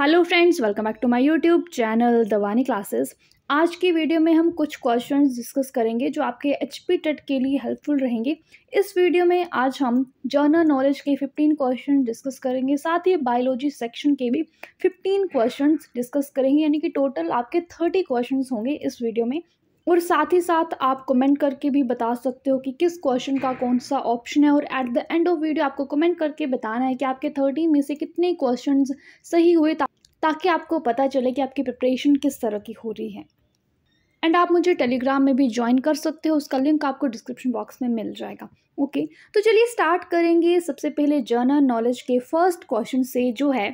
Hello friends welcome back to my YouTube channel Dawani classes आज की video में हम कुछ क्वेश्चंस डिस्कस करेंगे जो आपके एच पी टेट के लिए हेल्पफुल रहेंगे इस वीडियो में आज हम जर्नल नॉलेज के 15 क्वेश्चन डिस्कस करेंगे साथ ही बायोलॉजी सेक्शन के भी 15 क्वेश्चंस डिस्कस करेंगे यानी कि टोटल आपके 30 क्वेश्चंस होंगे इस वीडियो में और साथ ही साथ आप कमेंट करके भी बता सकते हो कि किस क्वेश्चन का कौन सा ऑप्शन है और at the end of video आपको कमेंट करके बताना है कि आपके थर्टी में से कितने क्वेश्चन सही हुए ताकि आपको पता चले कि आपकी प्रिपरेशन किस तरह की हो रही है एंड आप मुझे टेलीग्राम में भी ज्वाइन कर सकते हो उसका लिंक आपको डिस्क्रिप्शन बॉक्स में मिल जाएगा ओके okay, तो चलिए स्टार्ट करेंगे सबसे पहले जर्नल नॉलेज के फर्स्ट क्वेश्चन से जो है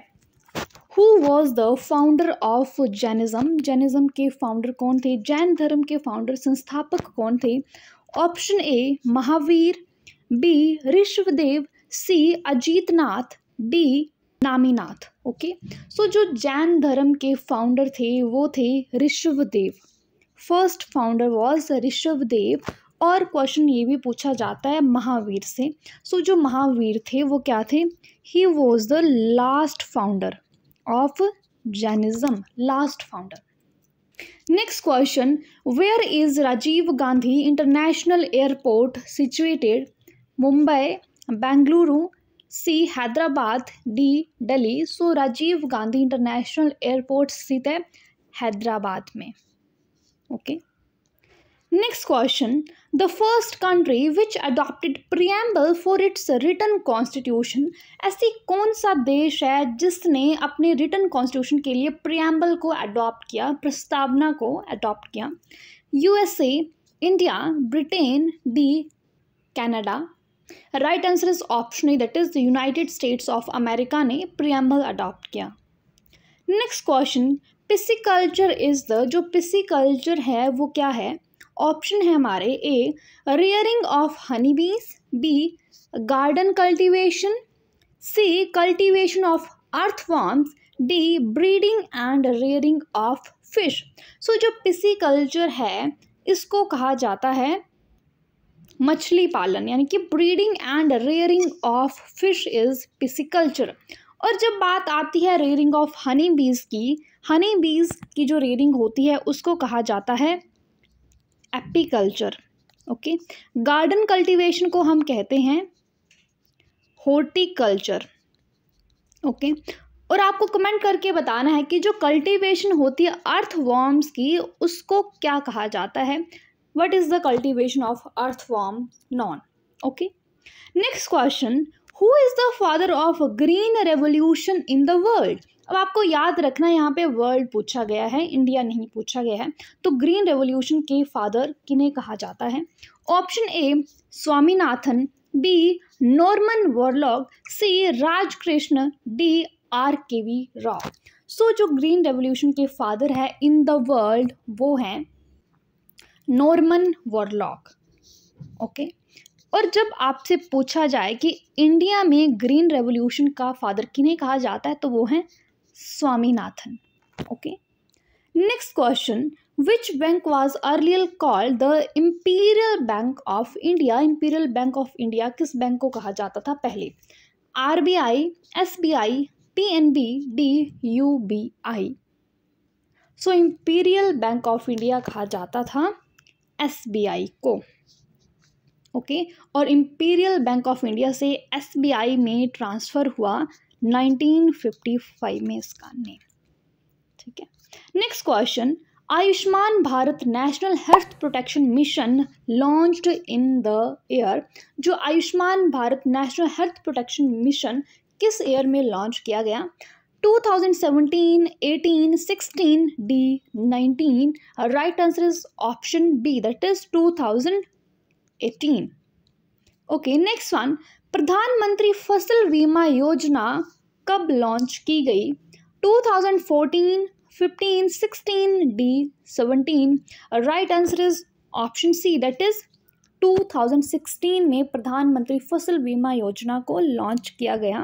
who was the founder of Jainism Jainism के फाउंडर कौन थे जैन धर्म के फाउंडर संस्थापक कौन थे option A Mahavir B Rishabhdev C Ajitnath D Naminath okay so जो जैन धर्म के फाउंडर थे वो थे Rishabhdev first founder was Rishabhdev और क्वेश्चन ये भी पूछा जाता है महावीर से सो so, जो महावीर थे वो क्या थे he was the last founder of Jainism last founder next question where is Rajiv Gandhi international airport situated Mumbai Bengaluru C Hyderabad D Delhi so Rajiv Gandhi international airport स्थित है हैदराबाद में okay next question the first country which adopted preamble for its written constitution ऐसी कौन सा देश है जिसने अपने written constitution के लिए preamble को adopt किया प्रस्तावना को adopt किया USA, India, Britain, D, Canada. Right answer is option A that is the United States of America ने प्रियम्बल अडॉप्ट किया next question pisciculture is the जो पिसिकल्चर है वो क्या है ऑप्शन है हमारे ए rearing of honey bees B garden cultivation C cultivation of earthworms D breeding and rearing of fish so जो पिसी कल्चर है इसको कहा जाता है मछली पालन यानी कि breeding and rearing of fish is pisciculture और जब बात आती है रेयरिंग ऑफ हनी बीज की हनी बीज की जो रेयरिंग होती है उसको कहा जाता है एपीकल्चर ओके गार्डन कल्टीवेशन को हम कहते हैं हॉर्टिकल्चर ओके और आपको कमेंट करके बताना है कि जो कल्टीवेशन होती है अर्थ वॉर्म्स की उसको क्या कहा जाता है what is the cultivation of earthworm known okay next question who is the father of green revolution in the world अब आपको याद रखना यहाँ पे वर्ल्ड पूछा गया है इंडिया नहीं पूछा गया है तो ग्रीन रेवोल्यूशन के फादर किन्हें कहा जाता है option A Swaminathan B Norman Borlaug C Rajkrishna D R K V Rao so जो ग्रीन रेवोल्यूशन के फादर है इन द वर्ल्ड वो हैं नॉर्मन वॉरलॉग ओके और जब आपसे पूछा जाए कि इंडिया में ग्रीन रेवोल्यूशन का फादर किन्हें कहा जाता है तो वो हैं Swaminathan okay next question which bank was earlier called the Imperial Bank of India Imperial Bank of India किस बैंक को कहा जाता था पहले R B I S B I P N B D U B I so Imperial Bank of India कहा जाता था S B I को ओके okay? और इम्पीरियल बैंक ऑफ इंडिया से एस बी आई में ट्रांसफ़र हुआ 1955 में इसका नेम ठीक है next question Ayushman Bharat National Health Protection Mission launched in the year जो Ayushman Bharat National Health Protection Mission किस ईयर में लॉन्च किया गया 2017, 18, 16, D, 19. Right answer is option B that is 2018. Okay next one Pradhan Mantri Fasal बीमा योजना कब लॉन्च की गई 2014, 15, 16, D 17. Right answer is option C that is 2016 में प्रधानमंत्री फसल बीमा योजना को लॉन्च किया गया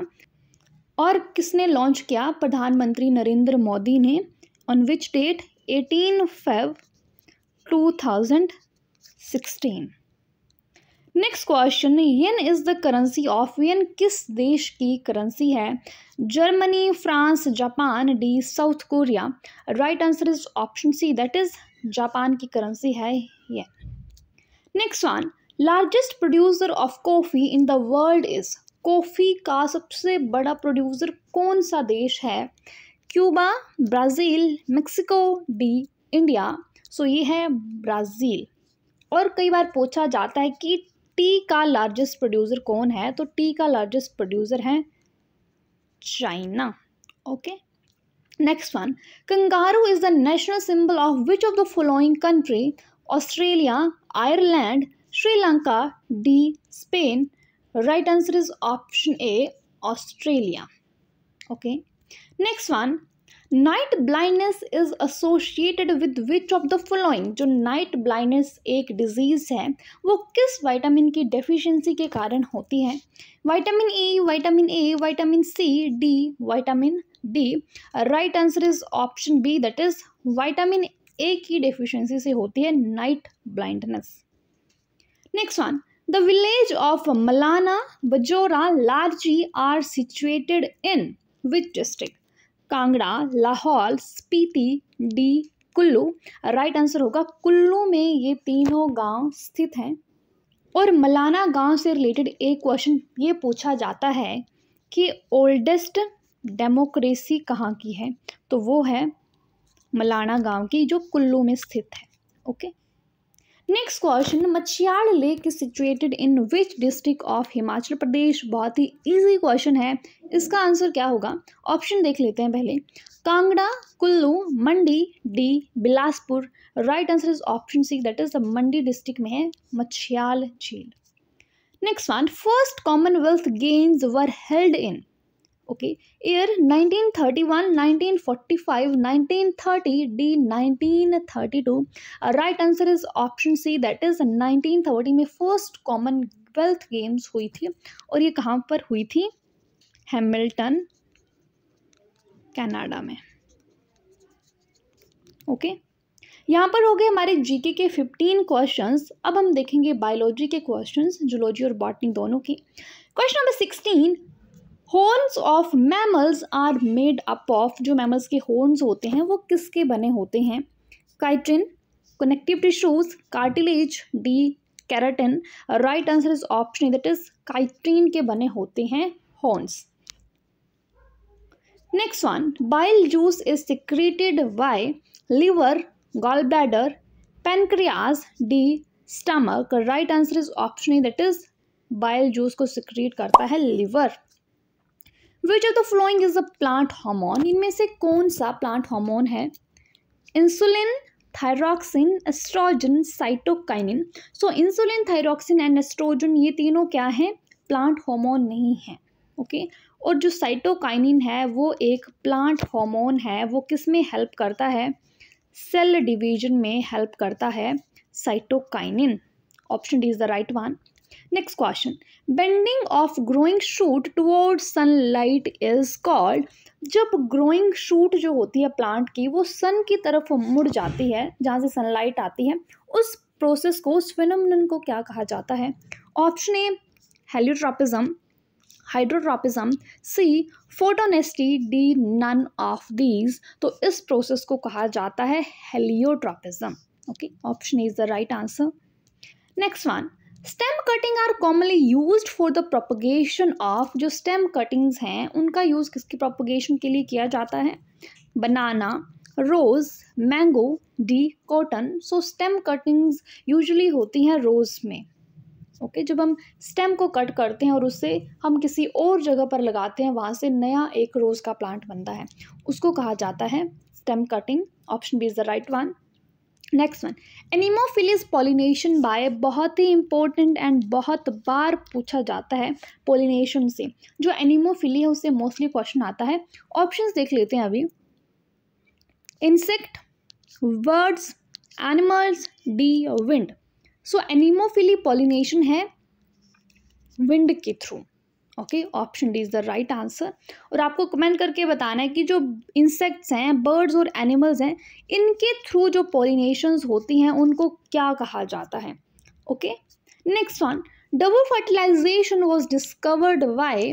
और किसने लॉन्च किया प्रधानमंत्री नरेंद्र मोदी ने on which date 18 Feb 2016 next question yen is the currency of yen किस देश की करेंसी है Germany France Japan D South Korea right answer is option C that is Japan की करेंसी है ये next one largest producer of coffee in the world is coffee का सबसे बड़ा प्रोड्यूसर कौन सा देश है Cuba Brazil Mexico D India so ये है ब्राज़ील और कई बार पूछा जाता है कि टी का लार्जेस्ट प्रोड्यूसर कौन है तो टी का लार्जेस्ट प्रोड्यूसर है China okay next one kangaroo is the national symbol of which of the following country Australia Ireland Sri Lanka D Spain right answer is option A Australia okay next one night blindness is associated with which of the following जो night blindness एक disease है वो किस vitamin की deficiency के कारण होती है vitamin E vitamin A vitamin C D vitamin D right answer is option B that is vitamin A की डेफिशिएंसी से होती है night blindness next one the village of Malana Bajaura Largi are situated in which district Kangra Lahaul Spiti D Kullu right answer होगा कुल्लू में ये तीनों गांव स्थित हैं और मलाना गांव से रिलेटेड एक क्वेश्चन ये पूछा जाता है कि ओल्डेस्ट डेमोक्रेसी कहाँ की है तो वो है मलाना गांव की जो कुल्लू में स्थित है okay next question Machhiyal lake situated in which district of Himachal Pradesh बहुत ही इजी क्वेश्चन है इसका आंसर क्या होगा ऑप्शन देख लेते हैं पहले Kangra Kullu Mandi D Bilaspur right answer is option C that is the Mandi district में है मछियाल झील next one first Commonwealth Games were held in okay year 1931 1945 1930 D 1932 right answer is option C that is 1930 में फर्स्ट कॉमनवेल्थ गेम्स हुई थी और ये कहाँ पर हुई थी हैमिल्टन कनाडा में ओके okay? यहाँ पर हो गए हमारे जीके के फिफ्टीन क्वेश्चंस अब हम देखेंगे बायोलॉजी के क्वेश्चंस जूलॉजी और बॉटनी दोनों की question number sixteen horns of mammals are made up of जो मैमल्स के हॉर्न्स होते हैं वो किसके बने होते हैं chitin connective tissues cartilage D keratin right answer is option that is chitin के बने होते हैं horns next one bile juice is secreted by liver gall bladder pancreas D stomach right answer is option that is bile juice को secrete करता है liver which of the following is a plant hormone इनमें से कौन सा plant hormone है insulin thyroxine estrogen cytokinin so insulin thyroxine and estrogen ये तीनों क्या हैं प्लांट हार्मोन नहीं है ओके okay? और जो साइटोकाइनिन है वो एक प्लांट हार्मोन है वो किस में हेल्प करता है सेल डिवीजन में हेल्प करता है cytokinin option D is the right one question bending of growing shoot toward sunlight is called जब ग्रोइंग शूट जो होती है प्लांट की वो सन की तरफ मुड़ जाती है जहाँ से सनलाइट आती है उस प्रोसेस को उस फिनमन को क्या कहा जाता है option A heliotropism hydrotropism C photonasty D none of these तो इस प्रोसेस को कहा जाता है heliotropism okay option is the right answer next one stem cutting are commonly use for the propagation of जो स्टेम कटिंग्स हैं उनका use किसकी प्रोपोगेशन के लिए किया जाता है banana rose mango D cotton so stem cuttings usually होती हैं रोज़ में ओके okay, जब हम स्टेम को कट करते हैं और उससे हम किसी और जगह पर लगाते हैं वहाँ से नया एक रोज़ का प्लांट बनता है उसको कहा जाता है stem cutting option B is the right one next one anemophilous pollination by बहुत ही इंपॉर्टेंट एंड बहुत बार पूछा जाता है पोलिनेशन से जो एनिमोफिली है उससे मोस्टली क्वेश्चन आता है ऑप्शंस देख लेते हैं अभी insect birds animals D wind so anemophily pollination है विंड के through okay option D is the right answer और आपको कमेंट करके बताना है कि जो इंसेक्ट्स हैं बर्ड्स और एनिमल्स हैं इनके थ्रू जो पोलिनेशन होती हैं उनको क्या कहा जाता है okay next one double fertilisation was discovered by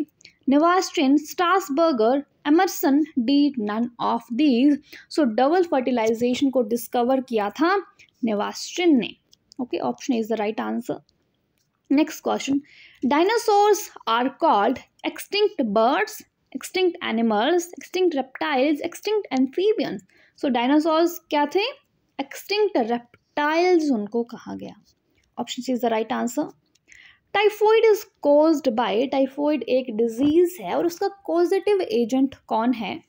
Nawaschin Strasburger Emerson D none of these so double fertilisation को डिस्कवर किया था नवास्टिन ने okay option is the right answer next question Dinosaurs are called extinct birds, extinct animals, extinct reptiles, extinct amphibians. So dinosaurs kya the? Extinct reptiles unko kaha gaya. Option C is the right answer. Typhoid is caused by, typhoid A disease hai aur uska causative agent kaun hai?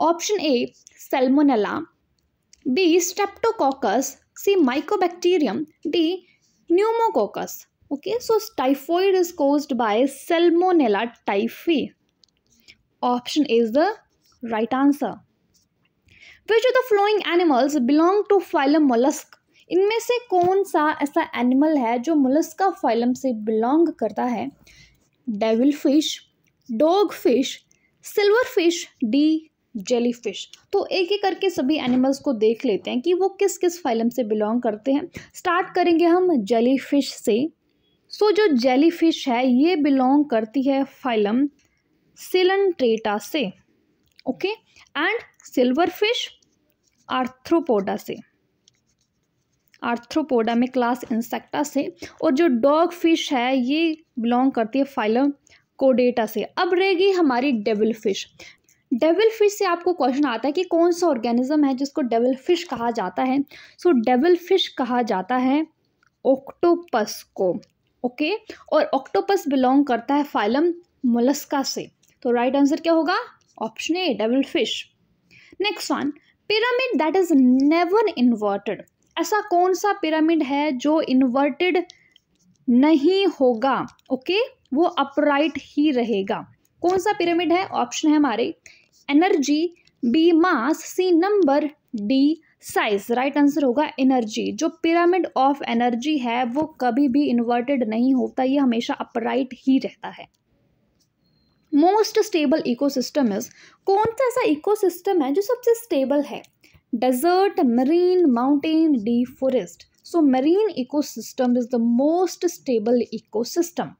Option A, Salmonella. B, Streptococcus. C, Mycobacterium. D, Pneumococcus. Okay so typhoid is caused by Salmonella typhi option is the right answer which are the following animals belong to phylum mollusc इनमें से कौन सा ऐसा animal है जो Mollusca phylum से belong करता है devilfish dogfish silverfish D jellyfish तो एक एक करके सभी एनिमल्स को देख लेते हैं कि वो किस किस फाइलम से बिलोंग करते हैं स्टार्ट करेंगे हम जेली फिश से सो जो जेली फिश है ये बिलोंग करती है फाइलम सिलनट्रेटा से okay and silverfish Arthropoda से आर्थ्रोपोडा में क्लास इंसेक्टा से और जो डॉग फिश है ये बिलोंग करती है फाइलम कोडेटा से अब रहेगी हमारी डेविल फिश डेविल फिश से आपको क्वेश्चन आता है कि कौन सा ऑर्गेनिज्म है जिसको डेविल फिश कहा जाता है सो डेविल फिश कहा जाता है ऑक्टोपस को ओके और ऑक्टोपस बिलोंग करता है फाइलम मोलस्का से तो राइट आंसर क्या होगा option A double fish next one pyramid that is never inverted ऐसा कौन सा पिरामिड है जो इन्वर्टेड नहीं होगा ओके वो अपराइट ही रहेगा कौन सा पिरामिड है ऑप्शन है हमारे energy B mass C number D size right answer होगा एनर्जी जो पिरामिड ऑफ एनर्जी है वो कभी भी इन्वर्टेड नहीं होता ये हमेशा अपराइट ही रहता है मोस्ट स्टेबल इकोसिस्टम इज कौन सा ऐसा इकोसिस्टम है जो सबसे स्टेबल है desert marine mountain D forest so marine ecosystem is the most stable ecosystem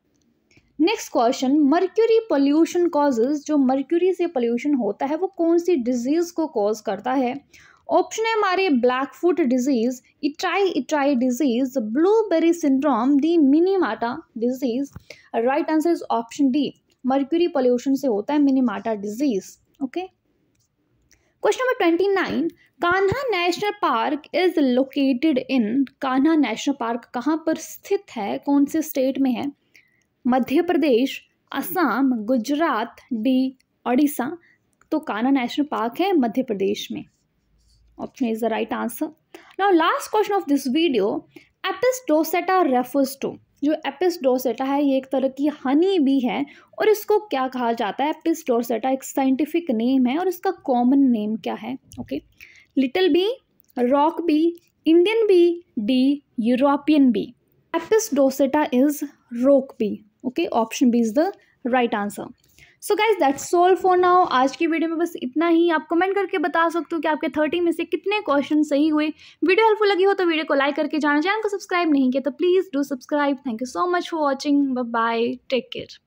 next question mercury pollution causes जो मर्क्यूरी से पोल्यूशन होता है वो कौन सी डिजीज़ को कॉज करता है ऑप्शन है हमारे blackfoot disease itai itai disease blueberry syndrome D Minamata disease right answer is option D mercury pollution से होता है Minamata disease okay question number twenty nine Kanha national park is located in Kanha national park कहाँ पर स्थित है कौन से state में है मध्य प्रदेश असम गुजरात डी ओडिशा तो कान्हा नेशनल पार्क है मध्य प्रदेश में Option is the right answer. Now last question of this video. Apis dorsata refers to जो एपिस डोसेटा है ये एक तरह की हनी भी है और इसको क्या कहा जाता है एपिस डोसेटा एक साइंटिफिक नेम है और इसका कॉमन नेम क्या है okay little bee rock bee Indian bee D European bee Apis dorsata is rock bee okay option B is the right answer so guys that's all for now आज की video में बस इतना ही आप comment करके बता सकते हो कि आपके थर्टी में से कितने क्वेश्चन सही हुए वीडियो हेल्पफुल लगी हो तो वीडियो को लाइक करके जाना चैनल को सब्सक्राइब नहीं किया तो please do subscribe thank you so much for watching bye take care